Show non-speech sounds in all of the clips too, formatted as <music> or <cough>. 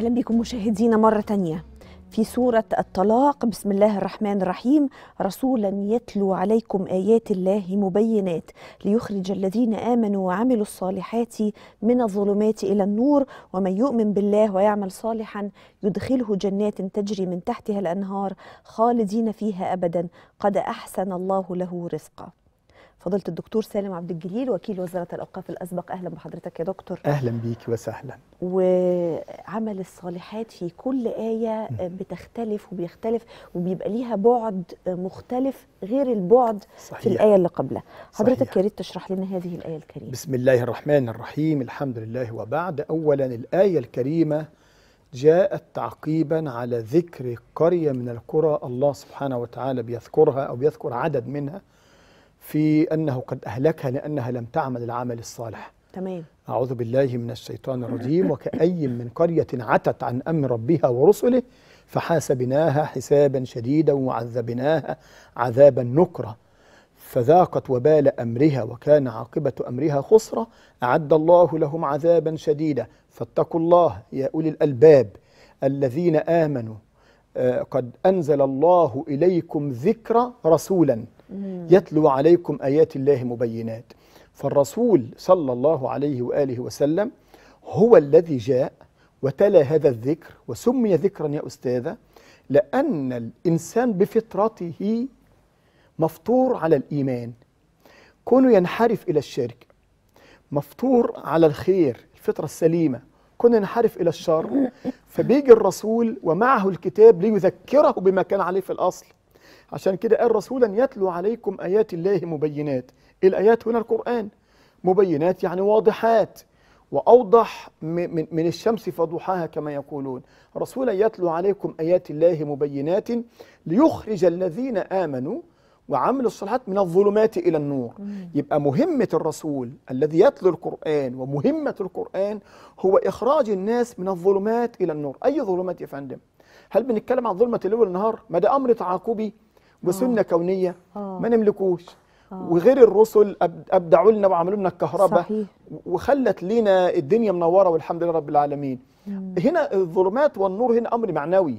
اهلا بكم مشاهدينا مره ثانيه في سوره الطلاق بسم الله الرحمن الرحيم رسولا يتلو عليكم ايات الله مبينات ليخرج الذين امنوا وعملوا الصالحات من الظلمات الى النور ومن يؤمن بالله ويعمل صالحا يدخله جنات تجري من تحتها الانهار خالدين فيها ابدا قد احسن الله له رزقا فضلت الدكتور سالم عبد الجليل وكيل وزاره الاوقاف الاسبق اهلا بحضرتك يا دكتور اهلا بيك وسهلا وعمل الصالحات في كل ايه آه، بتختلف وبيختلف وبيبقى ليها بعد مختلف غير البعد صحيح. في الايه اللي قبلها حضرتك يا ريت تشرح لنا هذه الايه الكريمه بسم الله الرحمن الرحيم الحمد لله وبعد اولا الايه الكريمه جاءت تعقيبا على ذكر قرية من القرى الله سبحانه وتعالى بيذكرها أو بيذكر عدد منها في أنه قد أهلكها لأنها لم تعمل العمل الصالح تمام أعوذ بالله من الشيطان الرجيم وكأي من قرية عتت عن أمر ربها ورسله فحاسبناها حسابا شديدا وعذبناها عذابا نكرا فذاقت وبال امرها وكان عاقبه امرها خسره اعد الله لهم عذابا شديدا فاتقوا الله يا اولي الالباب الذين امنوا آه، قد انزل الله اليكم ذكر رسولا يتلو عليكم آيات الله مبينات فالرسول صلى الله عليه وآله وسلم هو الذي جاء وتلا هذا الذكر وسمي ذكرا يا أستاذة لأن الإنسان بفطرته مفطور على الإيمان كونه ينحرف إلى الشرك مفطور على الخير الفطرة السليمة كونه ينحرف إلى الشر فبيجي الرسول ومعه الكتاب ليذكره بما كان عليه في الأصل عشان كده قال رسولا يتلو عليكم آيات الله مبينات الآيات هنا القرآن مبينات يعني واضحات وأوضح من الشمس فضحاها كما يقولون رسولا يتلو عليكم آيات الله مبينات ليخرج الذين آمنوا وعمل الصالحات من الظلمات إلى النور مم. يبقى مهمة الرسول الذي يتلو القرآن ومهمة القرآن هو إخراج الناس من الظلمات إلى النور أي ظلمات يا فندم هل بنتكلم عن ظلمة الليل والنهار ما ده أمر تعاقبي بسنه آه. كونيه آه. ما نملكوش آه. وغير الرسل ابدعوا لنا وعملوا لنا الكهرباء صحيح. وخلت لنا الدنيا منوره والحمد لله رب العالمين مم. هنا الظلمات والنور هنا امر معنوي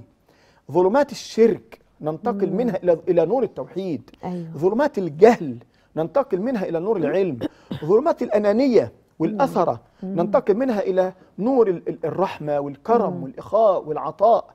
ظلمات الشرك ننتقل مم. منها الى الى نور التوحيد أيوه. ظلمات الجهل ننتقل منها الى نور العلم <coughs> ظلمات الانانيه والاثره مم. ننتقل منها الى نور الرحمه والكرم والاخاء والعطاء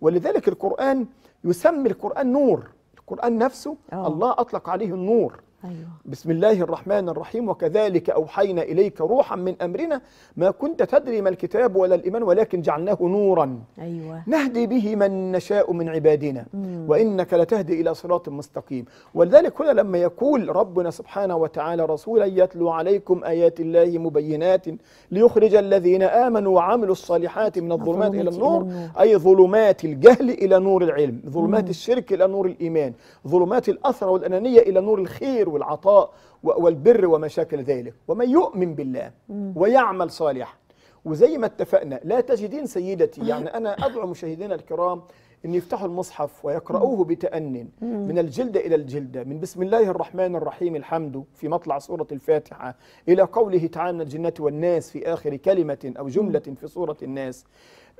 ولذلك القران يسمي القران نور القرآن نفسه أوه. الله أطلق عليه النور أيوة. بسم الله الرحمن الرحيم وكذلك أوحينا إليك روحا من أمرنا ما كنت تدري ما الكتاب ولا الإيمان ولكن جعلناه نورا أيوة. نهدي به من نشاء من عبادنا مم. وإنك لتهدي إلى صراط مستقيم ولذلك هنا لما يقول ربنا سبحانه وتعالى رسولا يتلو عليكم آيات الله مبينات ليخرج الذين آمنوا وعملوا الصالحات من الظلمات إلى النور, أي ظلمات الجهل إلى نور العلم ظلمات مم. الشرك إلى نور الإيمان ظلمات الأثر والأنانية إلى نور الخير والعطاء والبر وما شاكل ذلك ومن يؤمن بالله ويعمل صالحا وزي ما اتفقنا لا تجدين سيدتي يعني أنا أدعو مشاهدينا الكرام أن يفتحوا المصحف ويقرؤوه بتأن من الجلدة إلى الجلدة من بسم الله الرحمن الرحيم الحمد في مطلع سورة الفاتحة إلى قوله تعالى من الجنة والناس في آخر كلمة أو جملة في سورة الناس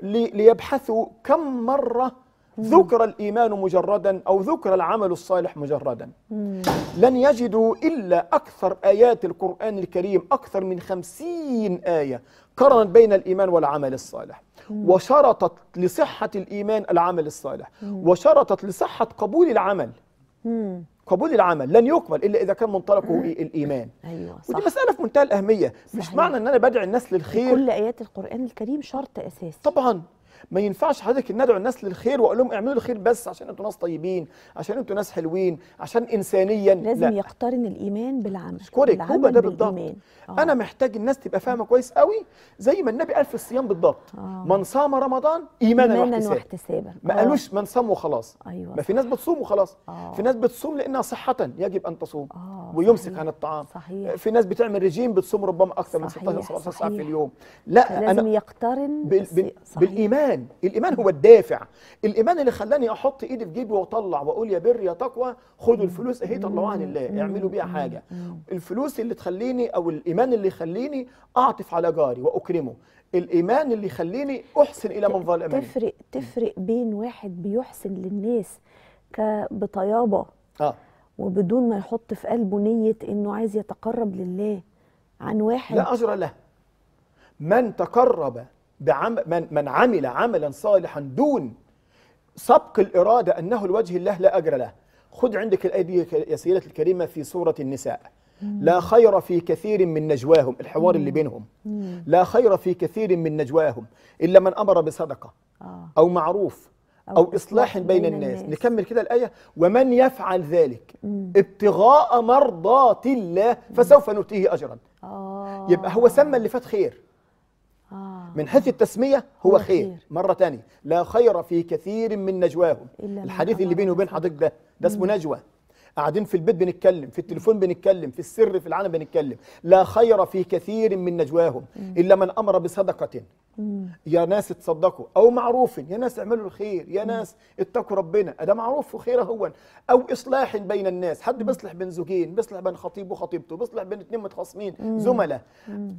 ليبحثوا كم مرة ذكر الإيمان مجردا أو ذكر العمل الصالح مجردا لن يجدوا إلا أكثر آيات القرآن الكريم أكثر من خمسين آية قرنت بين الإيمان والعمل الصالح وشرطت لصحة الإيمان العمل الصالح وشرطت لصحة قبول العمل قبول العمل لن يكمل الا اذا كان منطلقه إيه؟ الايمان ايوه صح. ودي مساله في منتهى الاهميه صحيح. مش معنى ان انا بدعي الناس للخير كل ايات القران الكريم شرط اساسي طبعا ما ينفعش حضرتك ندعو الناس للخير واقول لهم اعملوا الخير بس عشان انتوا ناس طيبين عشان انتوا ناس حلوين عشان انسانيا لازم لا. يقترن الايمان بالعمل اشكرك هو ده بالضبط آه. انا محتاج الناس تبقى فاهمه كويس قوي زي ما النبي قال في الصيام بالضبط آه. من صام رمضان ايمانا, إيماناً واحتسابا ما آه. قالوش من صام وخلاص أيوة. ما في ناس بتصوم وخلاص آه. في ناس بتصوم لانها صحه يجب ان تصوم آه. ويمسك صحيح. عن الطعام صحيح. في ناس بتعمل رجيم بتصوم ربما اكثر من 16 17 ساعه في اليوم لا لازم أنا يقترن بال... بال... بالايمان الايمان الايمان هو الدافع الايمان اللي خلاني احط ايدي في جيبي واطلع واقول يا بر يا تقوى خدوا الفلوس اهي طلعوها عن الله اعملوا بيها حاجه الفلوس اللي تخليني او الايمان اللي يخليني اعطف على جاري واكرمه الايمان اللي يخليني احسن الى من ظلمني تفرق تفرق بين واحد بيحسن للناس بطيابه اه وبدون ما يحط في قلبه نيه انه عايز يتقرب لله عن واحد لا اجر له من تقرب بعم من, من عمل عملا صالحا دون سبق الإرادة أنه لوجه الله لا أجر له خذ عندك الآية دي يا سيدتي الكريمة في سورة النساء لا خير في كثير من نجواهم الحوار اللي بينهم لا خير في كثير من نجواهم إلا من أمر بصدقة آه. أو معروف أو, إصلاح بين الناس. نكمل كده الآية ومن يفعل ذلك ابتغاء مرضات الله فسوف نؤتيه أجرا آه. يبقى هو سمى اللي فات خير نعم. من حيث التسمية هو خير, خير. مرة تانية لا خير في كثير من نجواهم الحديث اللي بيني وبين حضرتك ده ده اسمه نجوى قاعدين في البيت بنتكلم في التليفون بنتكلم في السر في العالم بنتكلم لا خير في كثير من نجواهم إلا من أمر بصدقة يا ناس اتصدقوا أو معروف يا ناس اعملوا الخير يا ناس اتقوا ربنا ده معروف وخير هو أو إصلاح بين الناس حد بيصلح بين زوجين بيصلح بين خطيب وخطيبته بيصلح بين اثنين متخاصمين زملاء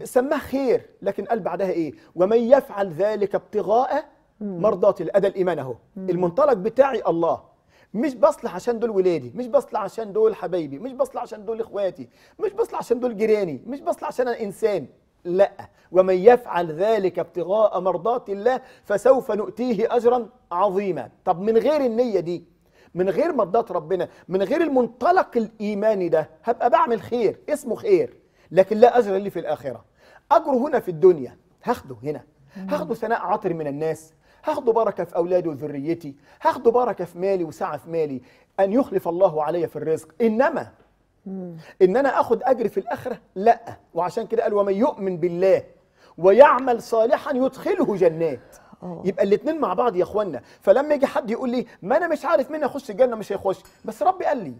سماه خير لكن قال بعدها إيه ومن يفعل ذلك ابتغاء مرضات الأدى الإيمان أهو المنطلق بتاعي الله مش بصلح عشان دول ولادي مش بصلح عشان دول حبايبي مش بصلح عشان دول اخواتي مش بصلح عشان دول جيراني مش بصلح عشان انا انسان لا ومن يفعل ذلك ابتغاء مرضات الله فسوف نؤتيه اجرا عظيما طب من غير النيه دي من غير مرضات ربنا من غير المنطلق الايماني ده هبقى بعمل خير اسمه خير لكن لا اجر لي في الاخره اجره هنا في الدنيا هاخده هنا هاخده ثناء عطر من الناس هاخده بركه في اولادي وذريتي هاخده بركه في مالي وسعه في مالي ان يخلف الله علي في الرزق انما ان انا اخد اجر في الاخره لا وعشان كده قال ومن يؤمن بالله ويعمل صالحا يدخله جنات أوه. يبقى الاثنين مع بعض يا اخوانا فلما يجي حد يقول لي ما انا مش عارف مين هيخش الجنه مش هيخش بس ربي قال لي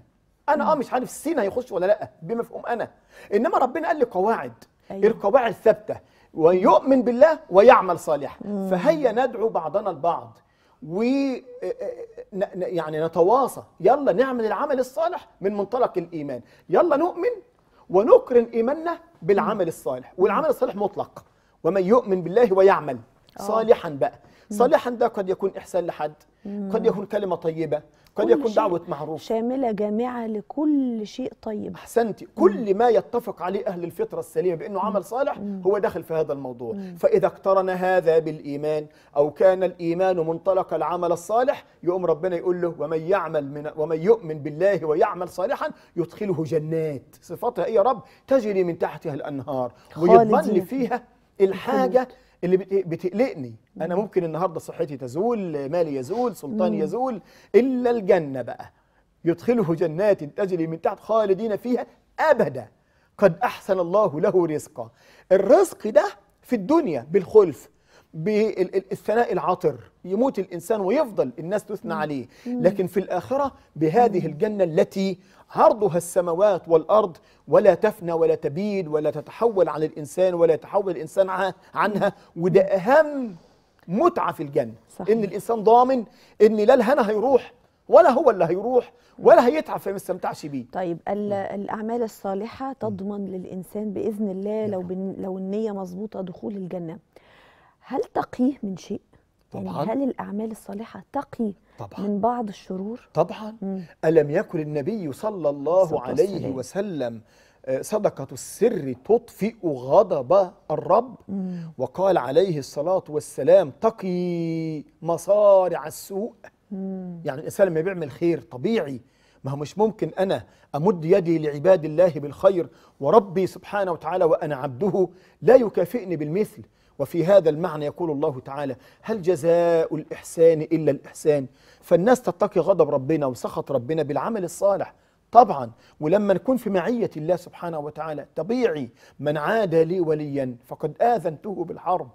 انا اه مش عارف السين هيخش ولا لا بمفهوم انا انما ربنا قال لي قواعد أيوه. القواعد ثابته ويؤمن بالله ويعمل صالحا فهيا ندعو بعضنا البعض و آه، آه، يعني نتواصى يلا نعمل العمل الصالح من منطلق الايمان يلا نؤمن ونقرن ايماننا بالعمل الصالح والعمل الصالح مطلق ومن يؤمن بالله ويعمل آه. صالحا بقى صالحا ده قد يكون احسان لحد قد يكون كلمه طيبه قد يكون دعوة معروف شاملة جامعة لكل شيء طيب أحسنتي كل ما يتفق عليه أهل الفطرة السليمة بأنه عمل صالح هو داخل في هذا الموضوع فإذا اقترن هذا بالإيمان أو كان الإيمان منطلق العمل الصالح يقوم ربنا يقول له ومن يعمل من ومن يؤمن بالله ويعمل صالحا يدخله جنات صفاتها إيه يا رب تجري من تحتها الأنهار ويظل فيها الحاجة اللي بتقلقني انا ممكن النهارده صحتي تزول مالي يزول سلطاني يزول الا الجنه بقى يدخله جنات تجري من تحت خالدين فيها ابدا قد احسن الله له رزقا الرزق ده في الدنيا بالخلف بالثناء العطر يموت الإنسان ويفضل الناس تثنى عليه لكن في الآخرة بهذه الجنة التي عرضها السماوات والأرض ولا تفنى ولا تبيد ولا تتحول عن الإنسان ولا يتحول الإنسان عنها وده أهم متعة في الجنة صحيح. إن الإنسان ضامن إن لا الهنا هيروح ولا هو اللي هيروح ولا هيتعب فما يستمتعش بيه طيب الاعمال الصالحه تضمن للانسان باذن الله نعم. لو لو النيه مظبوطه دخول الجنه هل تقيه من شيء؟ يعني طبعا يعني هل الأعمال الصالحة تقي طبعا من بعض الشرور؟ طبعا مم. ألم يكن النبي صلى الله عليه وسلم آه، صدقة السر تطفئ غضب الرب مم. وقال عليه الصلاة والسلام تقي مصارع السوء مم. يعني الإنسان لما بيعمل خير طبيعي ما هو مش ممكن أنا أمد يدي لعباد الله بالخير وربي سبحانه وتعالى وأنا عبده لا يكافئني بالمثل وفي هذا المعنى يقول الله تعالى هل جزاء الإحسان إلا الإحسان فالناس تتقي غضب ربنا وسخط ربنا بالعمل الصالح طبعا ولما نكون في معية الله سبحانه وتعالى طبيعي من عاد لي وليا فقد آذنته بالحرب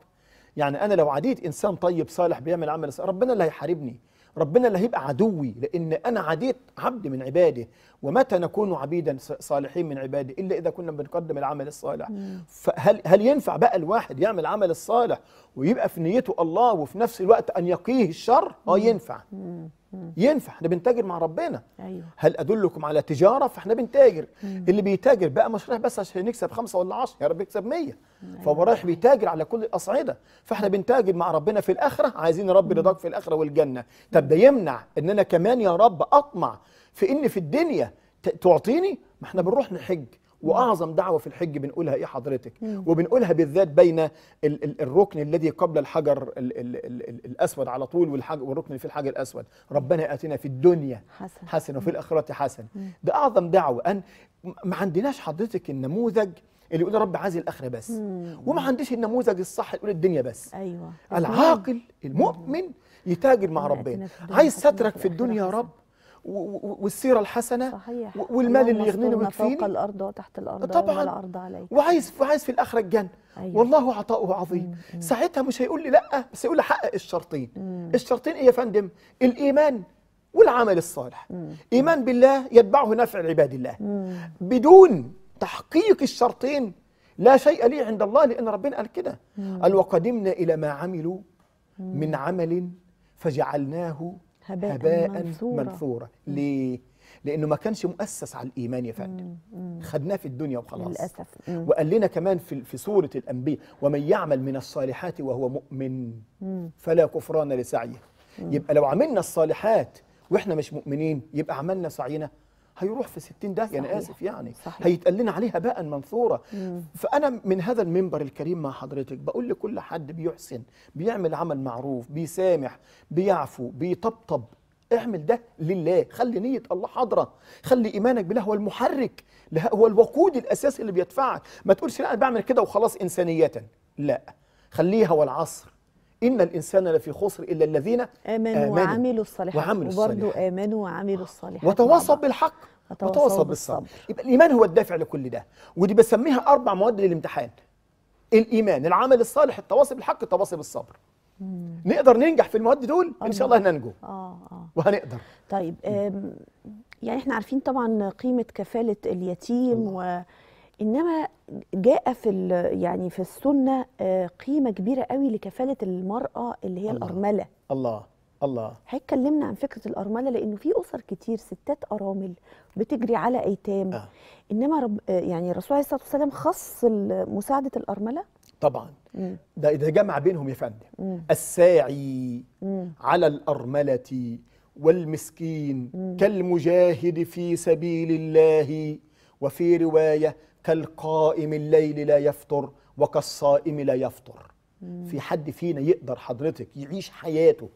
يعني أنا لو عديت إنسان طيب صالح بيعمل عمل صالح ربنا اللي هيحاربني ربنا اللي هيبقى عدوي لأن أنا عديت عبد من عباده ومتى نكون عبيدا صالحين من عباده إلا إذا كنا بنقدم العمل الصالح فهل هل ينفع بقى الواحد يعمل عمل الصالح ويبقى في نيته الله وفي نفس الوقت أن يقيه الشر؟ آه ينفع مم. ينفع احنا بنتاجر مع ربنا أيوة. هل ادلكم على تجاره فاحنا بنتاجر مم. اللي بيتاجر بقى مش رايح بس عشان يكسب خمسة ولا 10 يا رب يكسب 100 أيوه. فهو رايح بيتاجر على كل الاصعده فاحنا بنتاجر مع ربنا في الاخره عايزين رب رضاك في الاخره والجنه طب ده يمنع ان انا كمان يا رب اطمع في ان في الدنيا تعطيني ما احنا بنروح نحج واعظم دعوه في الحج بنقولها ايه حضرتك وبنقولها بالذات بين الركن الذي قبل الحجر الاسود على طول والركن اللي في الحجر الاسود ربنا اتنا في الدنيا حسن, حسن وفي الاخره حسن ده اعظم دعوه ان ما عندناش حضرتك النموذج اللي يقول يا رب عايز الاخره بس مم. وما عنديش النموذج الصح يقول الدنيا بس ايوه العاقل المؤمن يتاجر مع ربنا عايز سترك في الدنيا يا رب والسيره الحسنه صحيح. والمال اللي يغنيني ويكفيني فوق الارض وتحت الارض طبعا الارض عليك وعايز وعايز في الاخره الجنه أيوة. والله عطاؤه عظيم مم. أمم. ساعتها مش هيقول لي لا بس هيقول لي حقق الشرطين مم. الشرطين ايه يا فندم الايمان والعمل الصالح مم. ايمان بالله يتبعه نفع عباد الله مم. بدون تحقيق الشرطين لا شيء لي عند الله لان ربنا قال كده أمم. قال وقدمنا الى ما عملوا أمم. من عمل فجعلناه هباء, هباء منثورة. منثورة ليه؟ لأنه ما كانش مؤسس على الإيمان يا فندم خدناه في الدنيا وخلاص للأسف مم. وقال لنا كمان في, في سورة الأنبياء ومن يعمل من الصالحات وهو مؤمن فلا كفران لسعيه يبقى لو عملنا الصالحات وإحنا مش مؤمنين يبقى عملنا سعينا هيروح في 60 ده صحيح. انا اسف يعني هيتقال لنا عليها بقى منثوره فانا من هذا المنبر الكريم مع حضرتك بقول لكل حد بيحسن بيعمل عمل معروف بيسامح بيعفو بيطبطب اعمل ده لله خلي نية الله حاضرة خلي إيمانك بالله هو المحرك هو الوقود الأساسي اللي بيدفعك ما تقولش لا أنا بعمل كده وخلاص إنسانية لا خليها والعصر إن الإنسان لفي خسر إلا الذين آمنوا, آمنوا وعملوا الصالحات وعملوا الصالحات. آمنوا وعملوا الصالحات وتواصوا بالحق وتواصوا بالصبر يبقى الإيمان هو الدافع لكل ده ودي بسميها أربع مواد للامتحان الإيمان العمل الصالح التواصي بالحق التواصي بالصبر نقدر ننجح في المواد دول ان شاء الله هننجو اه اه وهنقدر طيب يعني احنا عارفين طبعا قيمه كفاله اليتيم الله. و انما جاء في يعني في السنه آه، قيمه كبيره قوي لكفاله المراه اللي هي الله الارمله الله الله هيتكلمنا عن فكره الارمله لانه في اسر كتير ستات ارامل بتجري على ايتام آه. انما رب آه، يعني الرسول عليه الصلاه والسلام خص مساعده الارمله طبعا مم. ده ده جمع بينهم يا فندم الساعي مم. على الارمله والمسكين مم. كالمجاهد في سبيل الله وفي روايه كالقائم الليل لا يفطر وكالصائم لا يفطر مم. في حد فينا يقدر حضرتك يعيش حياته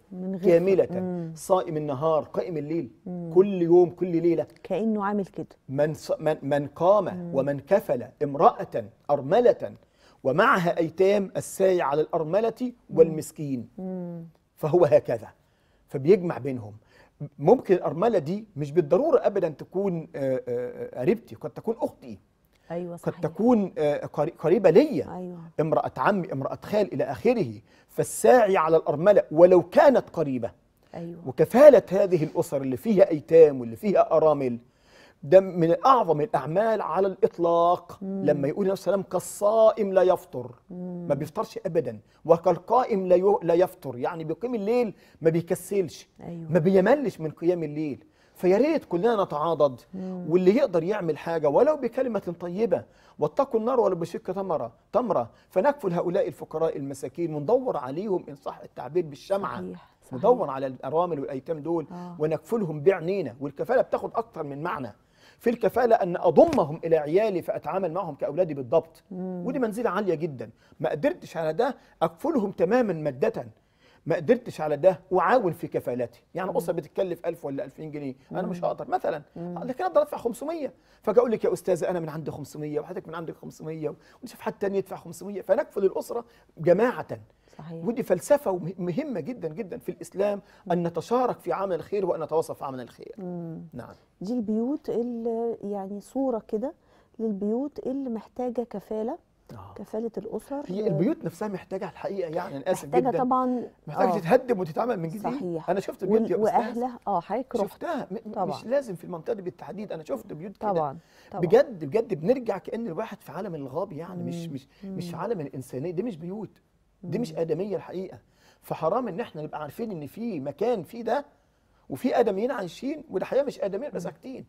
كاملة مم. صائم النهار قائم الليل مم. كل يوم كل ليلة كأنه عامل كده من, ص... من, من قام مم. ومن كفل امرأة أرملة ومعها أيتام الساي على الأرملة والمسكين مم. فهو هكذا فبيجمع بينهم ممكن الأرملة دي مش بالضرورة أبدا تكون آه، آه، قريبتي قد تكون أختي أيوة صحيح. قد تكون آه، قريبة ليا أيوة. امرأة عمي امرأة خال إلى آخره فالساعي على الأرملة ولو كانت قريبة أيوة. وكفالة هذه الأسر اللي فيها أيتام واللي فيها أرامل ده من أعظم الأعمال على الإطلاق مم. لما يقول النبي صلى كالصائم لا يفطر مم. ما بيفطرش أبدا وكالقائم لا يفطر يعني بيقيم الليل ما بيكسلش أيوة. ما بيملش من قيام الليل فيا ريت كلنا نتعاضد واللي يقدر يعمل حاجه ولو بكلمه طيبه واتقوا النار ولو بشق تمره تمره فنكفل هؤلاء الفقراء المساكين وندور عليهم ان صح التعبير بالشمعه ندور على الارامل والايتام دول آه. ونكفلهم بعنينا والكفاله بتاخد اكتر من معنى في الكفاله ان اضمهم الى عيالي فاتعامل معهم كاولادي بالضبط مم. ودي منزله عاليه جدا ما قدرتش على ده اكفلهم تماما ماده ما قدرتش على ده وعاون في كفالتي يعني اسره بتتكلف 1000 ولا 2000 جنيه انا مش هقدر مثلا لكن اقدر ادفع 500 فاجي اقول لك يا استاذه انا من عندي 500 وحضرتك من عندك 500 ونشوف حد تاني يدفع 500 فنكفل الاسره جماعه صحيح. ودي فلسفه مهمه جدا جدا في الاسلام ان نتشارك في عمل الخير وان نتواصى في عمل الخير مم. نعم دي البيوت اللي يعني صوره كده للبيوت اللي محتاجه كفاله آه. كفاله الاسر هي آه. البيوت نفسها محتاجه الحقيقه يعني انا اسف محتاجه جداً. طبعا محتاجه آه. تتهدم وتتعمل من جديد صحيح انا شفت بيوت دي واهلها اه حضرتك شفتها طبعا. مش لازم في المنطقه دي بالتحديد انا شفت بيوت كده طبعا. طبعا بجد بجد بنرجع كان الواحد في عالم الغاب يعني مش مش مم. مش عالم الانسانيه دي مش بيوت دي مش ادميه الحقيقه فحرام ان احنا نبقى عارفين ان في مكان فيه ده وفي ادميين عايشين وده حقيقه مش ادميين بس ساكتين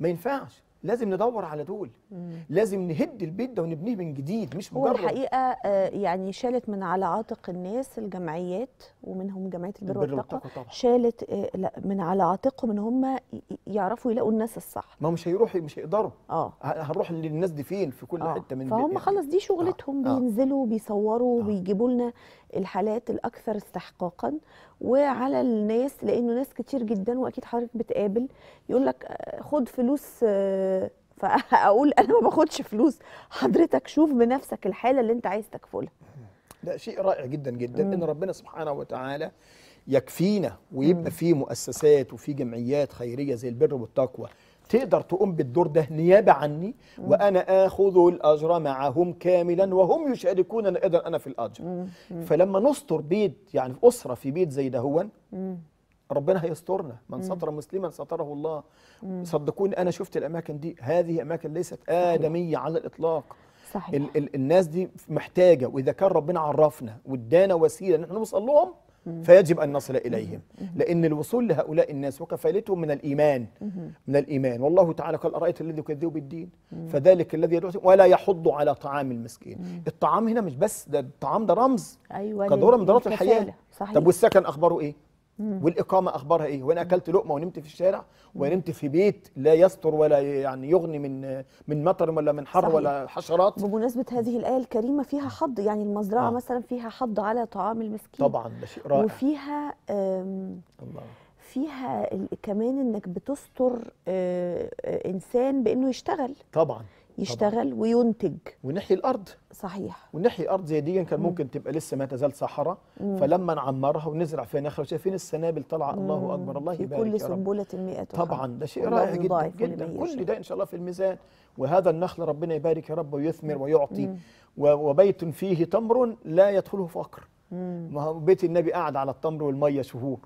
ما ينفعش لازم ندور على دول مم. لازم نهد البيت ده ونبنيه من جديد مش مجرد والحقيقه آه، يعني شالت من على عاتق الناس الجمعيات ومنهم جمعيه البر والتقوى شالت آه، لا من على عاتقهم ان هم يعرفوا يلاقوا الناس الصح ما مش هيروحوا مش هيقدروا اه هنروح للناس دي فين في كل آه. حته من فهم خلاص دي شغلتهم آه. آه. بينزلوا بيصوروا آه. بيجيبوا لنا الحالات الاكثر استحقاقا وعلى الناس لانه ناس كتير جدا واكيد حضرتك بتقابل يقول لك آه، خد فلوس آه، فاقول <laughs> انا ما باخدش فلوس حضرتك شوف بنفسك الحاله اللي انت عايز تكفلها ده شيء رائع جدا جدا مم. ان ربنا سبحانه وتعالى يكفينا ويبقى في مؤسسات وفي جمعيات خيريه زي البر والتقوى تقدر تقوم بالدور ده نيابة عني مم. وأنا آخذ الأجر معهم كاملا وهم يشاركون أيضا أنا في الأجر مم. فلما نستر بيت يعني أسرة في بيت زي دهون ربنا هيسترنا من سطر مسلما ستره الله صدقوني أنا شفت الأماكن دي هذه أماكن ليست آدمية على الإطلاق صحيح. ال ال الناس دي محتاجة وإذا كان ربنا عرفنا وادانا وسيلة إن احنا نوصل لهم فيجب أن نصل إليهم لأن الوصول لهؤلاء الناس وكفالتهم من الإيمان من الإيمان والله تعالى قال أرأيت الذي يكذب بالدين فذلك الذي يدعو ولا يحض على طعام المسكين الطعام هنا مش بس ده الطعام ده رمز أيوة كدورة من دورات الحياة صحيح. طب والسكن أخباره إيه والاقامه اخبارها ايه وانا اكلت لقمه ونمت في الشارع ونمت في بيت لا يستر ولا يعني يغني من من مطر ولا من حر صحيح. ولا حشرات بمناسبه هذه الايه الكريمه فيها حض يعني المزرعه آه. مثلا فيها حض على طعام المسكين طبعا ده شيء رائع وفيها الله فيها كمان انك بتستر آه، آه، انسان بانه يشتغل طبعا يشتغل طبعا. وينتج ونحيي الارض صحيح ونحيي ارض زي دي كان ممكن تبقى لسه ما تزال صحراء فلما نعمرها ونزرع فيها نخل وشايفين السنابل طالعه الله اكبر الله يبارك كل سنبله مئات طبعا ده شيء رائع جدا جدا كل ده ان شاء الله في الميزان وهذا النخل ربنا يبارك يا رب ويثمر ويعطي مم. وبيت فيه تمر لا يدخله فقر ما هو بيت النبي قعد على التمر والميه شهور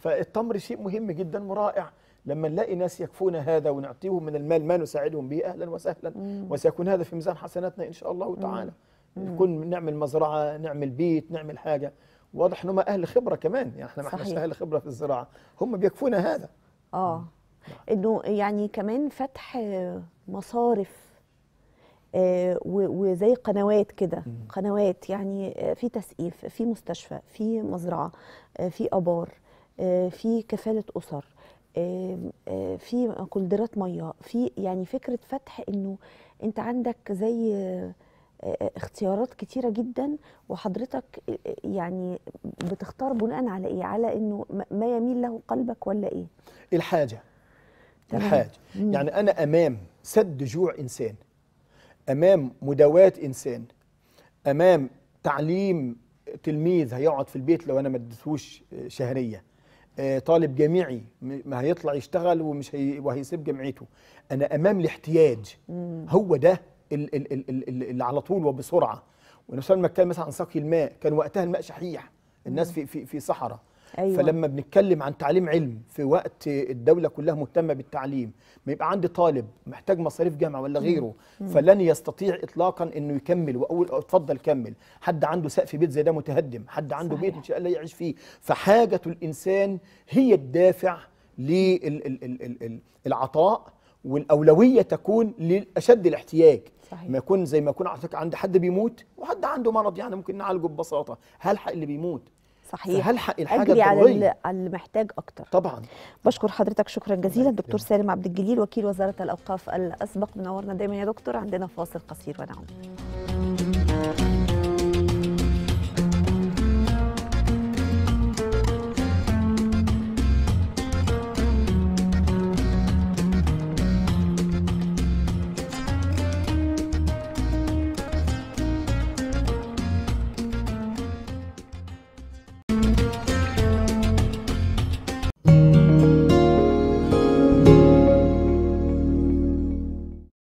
فالتمر شيء مهم جدا ورائع لما نلاقي ناس يكفون هذا ونعطيهم من المال ما نساعدهم به أهلا وسهلا مم. وسيكون هذا في ميزان حسناتنا إن شاء الله تعالى نكون نعمل مزرعة نعمل بيت نعمل حاجة واضح ان هم اهل خبره كمان يعني احنا ما احناش اهل خبره في الزراعه هم بيكفونا هذا اه انه يعني كمان فتح آه، مصارف آه، وزي قنوات كده قنوات يعني آه، في تسقيف في مستشفى في مزرعه في ابار آه، في كفاله اسر آه، آه، في كولدرات ميه في يعني فكره فتح انه انت عندك زي اختيارات كتيرة جدا وحضرتك يعني بتختار بناء على ايه على انه ما يميل له قلبك ولا ايه الحاجة تمام. الحاجة مم. يعني انا امام سد جوع انسان امام مداواة انسان امام تعليم تلميذ هيقعد في البيت لو انا ما اديتهوش شهريه آه، طالب جامعي ما هيطلع يشتغل ومش هي وهيسيب جامعته انا امام الاحتياج هو ده اللي على طول وبسرعه ونفس لما اتكلم مثلا عن سقي الماء كان وقتها الماء شحيح الناس في في في صحراء أيوة. فلما بنتكلم عن تعليم علم في وقت الدوله كلها مهتمه بالتعليم ما يبقى عندي طالب محتاج مصاريف جامعه ولا غيره مم. فلن يستطيع اطلاقا انه يكمل واقول اتفضل كمل حد عنده سقف بيت زي ده متهدم حد عنده صحيح. بيت شاء الله يعيش فيه فحاجه الانسان هي الدافع للعطاء والاولويه تكون لاشد الاحتياج صحيح. ما يكون زي ما يكون عندك عند حد بيموت وحد عنده مرض يعني ممكن نعالجه ببساطه هلحق اللي بيموت صحيح فهل الحاجه أجري على اللي محتاج اكتر طبعا بشكر حضرتك شكرا جزيلا دكتور سالم عبد الجليل وكيل وزاره الاوقاف الاسبق منورنا دايما يا دكتور عندنا فاصل قصير ونعود